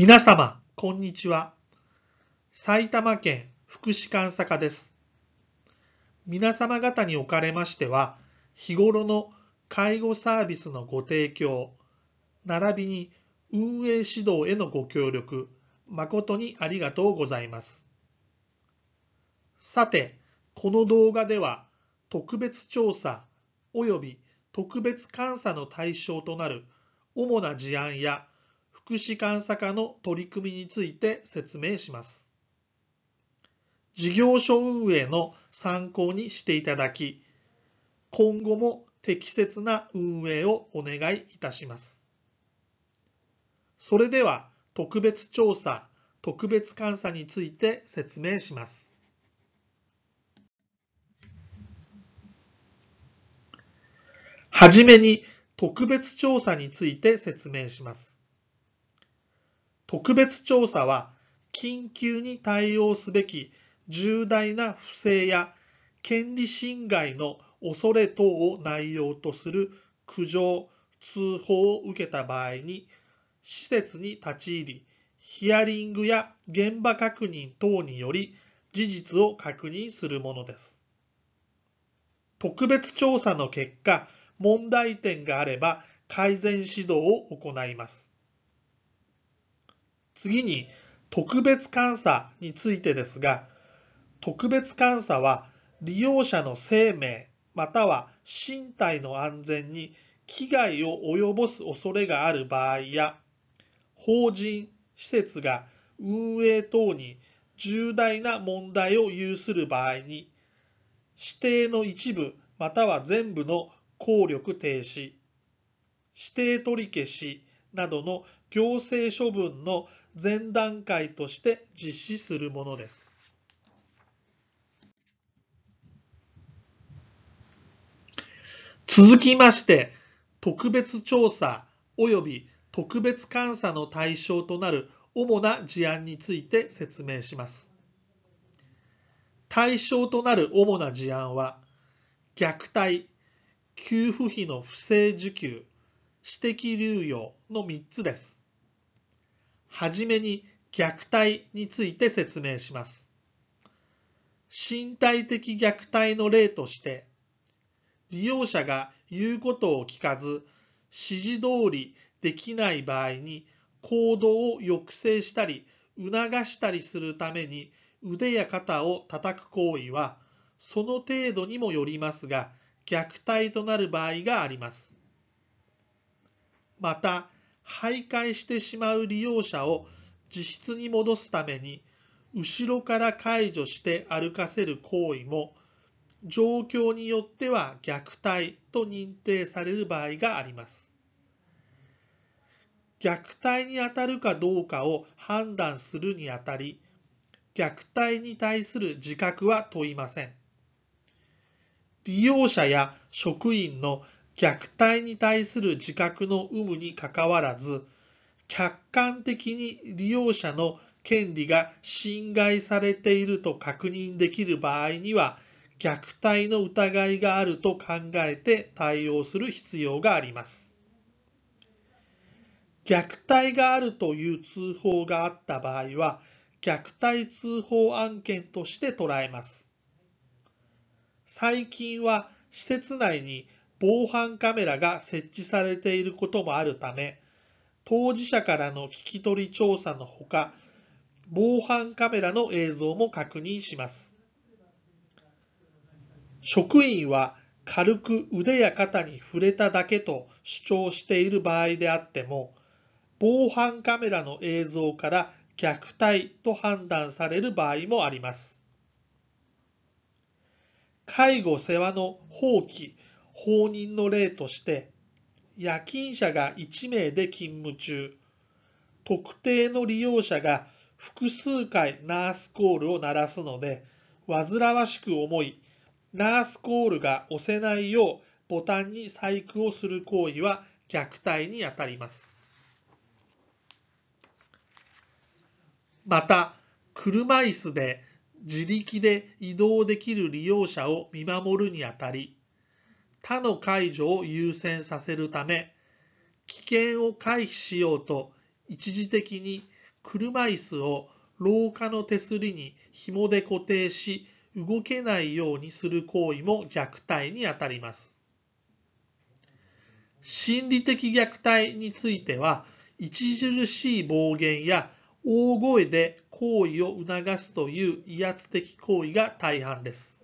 皆様、こんにちは。埼玉県福祉監査課です。皆様方におかれましては、日頃の介護サービスのご提供、並びに運営指導へのご協力、誠にありがとうございます。さて、この動画では、特別調査及び特別監査の対象となる主な事案や福祉監査課の取り組みについて説明します。事業所運営の参考にしていただき、今後も適切な運営をお願いいたします。それでは特別調査、特別監査について説明します。はじめに特別調査について説明します。特別調査は緊急に対応すべき重大な不正や権利侵害の恐れ等を内容とする苦情・通報を受けた場合に施設に立ち入りヒアリングや現場確認等により事実を確認するものです。特別調査の結果問題点があれば改善指導を行います。次に特別監査についてですが、特別監査は利用者の生命または身体の安全に危害を及ぼす恐れがある場合や、法人、施設が運営等に重大な問題を有する場合に、指定の一部または全部の効力停止、指定取り消しなどの行政処分の前段階として実施するものです。続きまして、特別調査及び特別監査の対象となる主な事案について説明します。対象となる主な事案は、虐待、給付費の不正受給、私的流用の3つです。はじめに虐待について説明します。身体的虐待の例として、利用者が言うことを聞かず、指示通りできない場合に行動を抑制したり、促したりするために腕や肩を叩く行為は、その程度にもよりますが、虐待となる場合があります。また、徘徊してしまう利用者を自室に戻すために後ろから解除して歩かせる行為も状況によっては虐待と認定される場合があります。虐待にあたるかどうかを判断するにあたり虐待に対する自覚は問いません。利用者や職員の虐待に対する自覚の有無にかかわらず、客観的に利用者の権利が侵害されていると確認できる場合には、虐待の疑いがあると考えて対応する必要があります。虐待があるという通報があった場合は、虐待通報案件として捉えます。最近は施設内に防犯カメラが設置されていることもあるため、当事者からの聞き取り調査のほか、防犯カメラの映像も確認します。職員は軽く腕や肩に触れただけと主張している場合であっても、防犯カメラの映像から虐待と判断される場合もあります。介護世話の放棄公認の例として夜勤者が1名で勤務中特定の利用者が複数回ナースコールを鳴らすので煩わしく思いナースコールが押せないようボタンに細工をする行為は虐待にあたります。また、車椅子で自力で移動できる利用者を見守るにあたり、他の解除を優先させるため、危険を回避しようと一時的に車椅子を廊下の手すりに紐で固定し動けないようにする行為も虐待にあたります。心理的虐待については著しい暴言や大声で行為を促すという威圧的行為が大半です。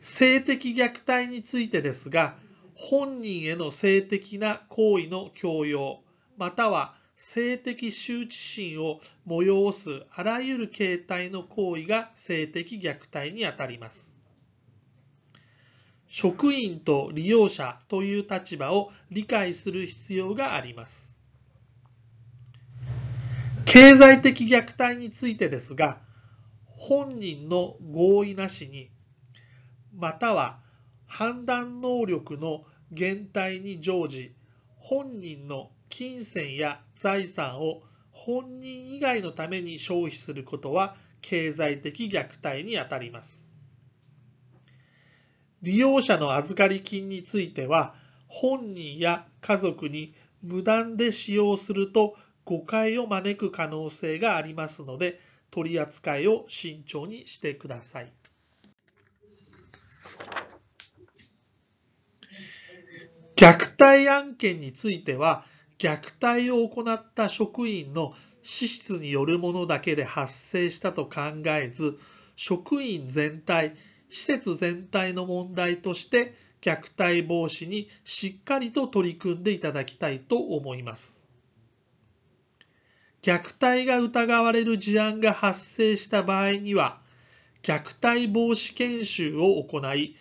性的虐待についてですが、本人への性的な行為の強要、または性的羞恥心を催すあらゆる形態の行為が性的虐待にあたります。職員と利用者という立場を理解する必要があります。経済的虐待についてですが、本人の合意なしにまたは判断能力の減退に乗じ本人の金銭や財産を本人以外のために消費することは経済的虐待にあたります。利用者の預かり金については本人や家族に無断で使用すると誤解を招く可能性がありますので取り扱いを慎重にしてください。虐待案件については、虐待を行った職員の資質によるものだけで発生したと考えず、職員全体、施設全体の問題として虐待防止にしっかりと取り組んでいただきたいと思います。虐待が疑われる事案が発生した場合には、虐待防止研修を行い、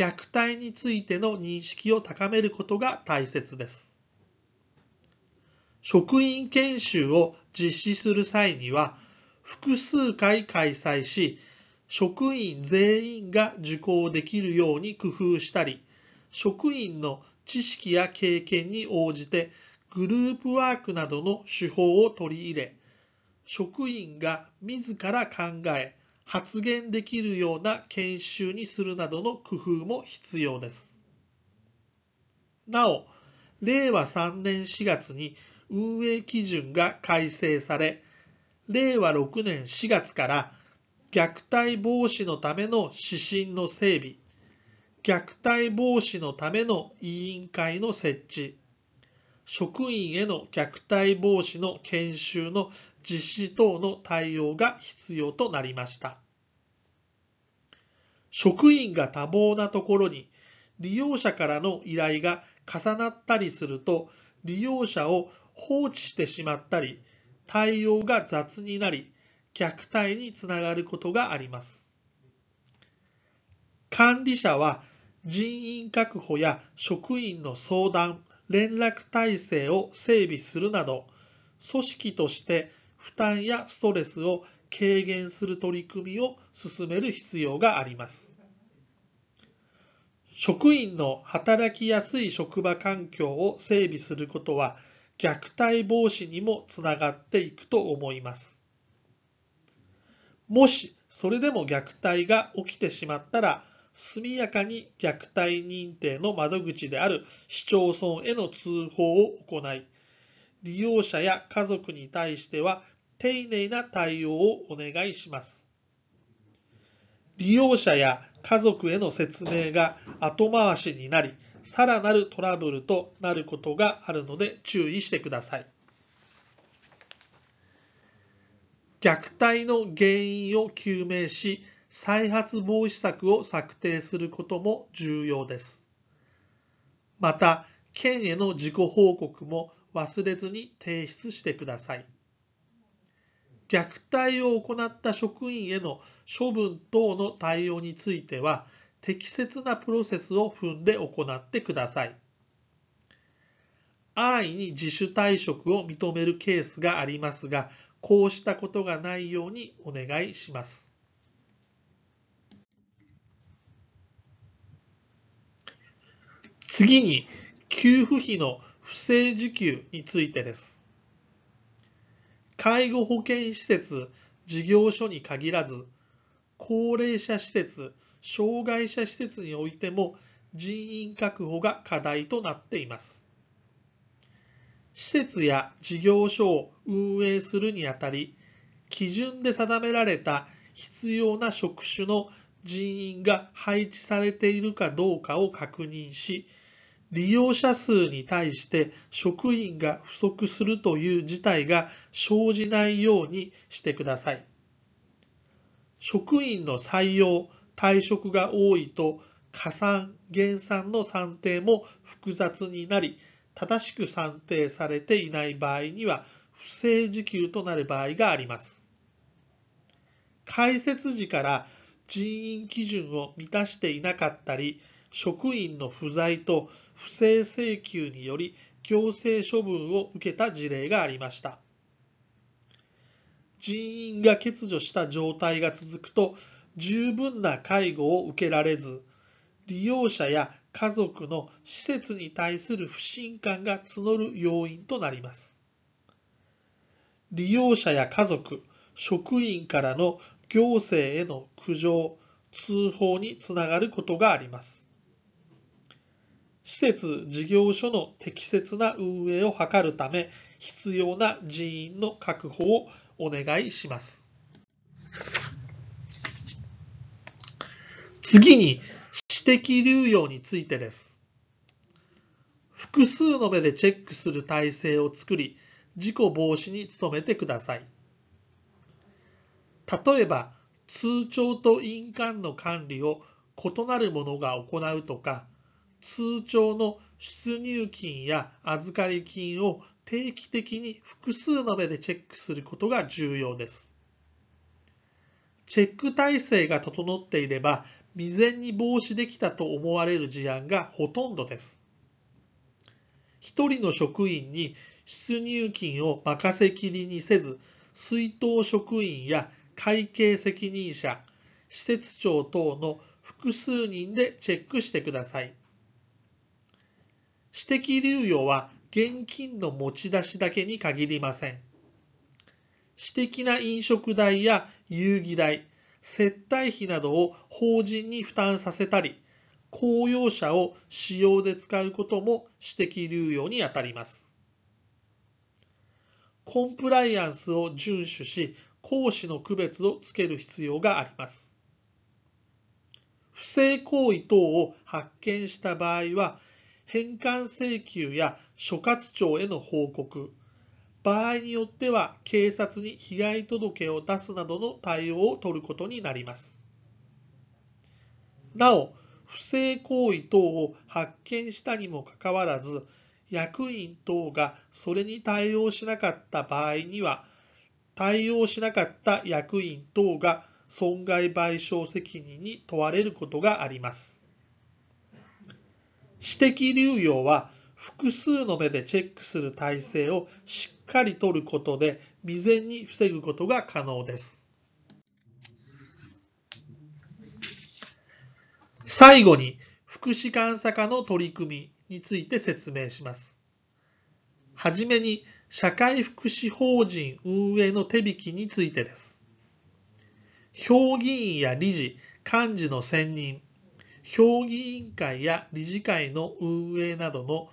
虐待についての認識を高めることが大切です。職員研修を実施する際には、複数回開催し、職員全員が受講できるように工夫したり、職員の知識や経験に応じてグループワークなどの手法を取り入れ、職員が自ら考え、発言できるような研修にするなどの工夫も必要です。なお、令和3年4月に運営基準が改正され、令和6年4月から虐待防止のための指針の整備、虐待防止のための委員会の設置、職員への虐待防止の研修の実施等の対応が必要となりました。職員が多忙なところに利用者からの依頼が重なったりすると利用者を放置してしまったり対応が雑になり虐待につながることがあります。管理者は人員確保や職員の相談、連絡体制を整備するなど、組織として負担やストレスを軽減する取り組みを進める必要があります。職員の働きやすい職場環境を整備することは虐待防止にもつながっていくと思います。もしそれでも虐待が起きてしまったら速やかに虐待認定の窓口である市町村への通報を行い利用者や家族に対しては丁寧な対応をお願いします。利用者や家族への説明が後回しになり、さらなるトラブルとなることがあるので注意してください。虐待の原因を究明し、再発防止策を策定することも重要です。また、県への自己報告も忘れずに提出してください。虐待を行った職員への処分等の対応については、適切なプロセスを踏んで行ってください。安易に自主退職を認めるケースがありますが、こうしたことがないようにお願いします。次に、給付費の不正受給についてです。介護保険施設、事業所に限らず、高齢者施設、障害者施設においても人員確保が課題となっています。施設や事業所を運営するにあたり、基準で定められた必要な職種の人員が配置されているかどうかを確認し、利用者数に対して職員が不足するという事態が生じないようにしてください。職員の採用、退職が多いと加算、減算の算定も複雑になり、正しく算定されていない場合には不正受給となる場合があります。開設時から人員基準を満たしていなかったり、職員の不在と不正請求により行政処分を受けた事例がありました。人員が欠如した状態が続くと十分な介護を受けられず利用者や家族の施設に対する不信感が募る要因となります利用者や家族職員からの行政への苦情通報につながることがあります施設・事業所の適切な運営を図るため、必要な人員の確保をお願いします。次に、私的流用についてです。複数の目でチェックする体制を作り、事故防止に努めてください。例えば、通帳と印鑑の管理を異なるものが行うとか、通帳の出入金や預かり金を定期的に複数の目でチェックすることが重要です。チェック体制が整っていれば未然に防止できたと思われる事案がほとんどです。1人の職員に出入金を任せきりにせず、水筒職員や会計責任者、施設長等の複数人でチェックしてください。私的流用は現金の持ち出しだけに限りません。私的な飲食代や遊戯代、接待費などを法人に負担させたり、公用車を使用で使うことも私的流用にあたります。コンプライアンスを遵守し、行使の区別をつける必要があります。不正行為等を発見した場合は、返還請求や所轄庁への報告、場合によっては警察に被害届を出すなどの対応を取ることになります。なお、不正行為等を発見したにもかかわらず、役員等がそれに対応しなかった場合には、対応しなかった役員等が損害賠償責任に問われることがあります。私的流用は複数の目でチェックする体制をしっかりとることで未然に防ぐことが可能です。最後に福祉監査課の取り組みについて説明します。はじめに社会福祉法人運営の手引きについてです。評議員や理事、幹事の選任、評議員会や理事会の運営などの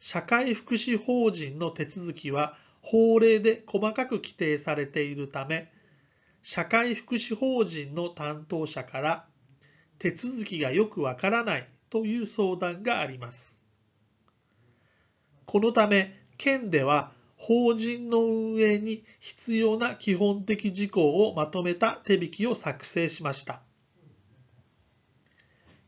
社会福祉法人の手続きは法令で細かく規定されているため社会福祉法人の担当者から手続きがよくわからないという相談がありますこのため県では法人の運営に必要な基本的事項をまとめた手引きを作成しました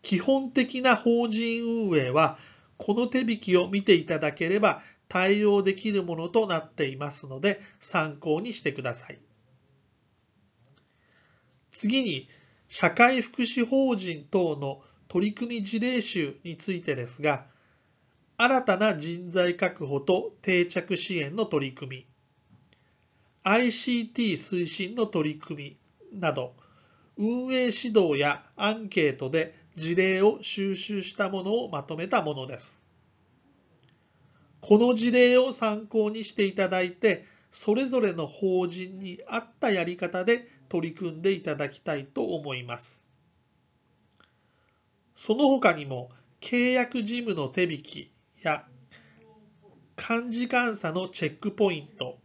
基本的な法人運営は、この手引きを見ていただければ対応できるものとなっていますので、参考にしてください。次に、社会福祉法人等の取り組み事例集についてですが、新たな人材確保と定着支援の取り組み、ICT 推進の取り組みなど、運営指導やアンケートで事例を収集したものをまとめたものです。この事例を参考にしていただいて、それぞれの法人に合ったやり方で取り組んでいただきたいと思います。その他にも、契約事務の手引きや、漢字監査のチェックポイント、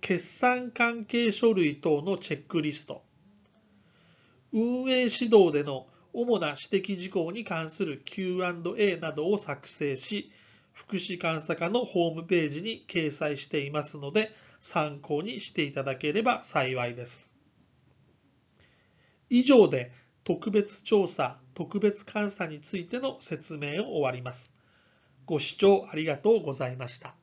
決算関係書類等のチェックリスト、運営指導での主な指摘事項に関する Q&A などを作成し、福祉監査課のホームページに掲載していますので、参考にしていただければ幸いです。以上で特別調査・特別監査についての説明を終わります。ご視聴ありがとうございました。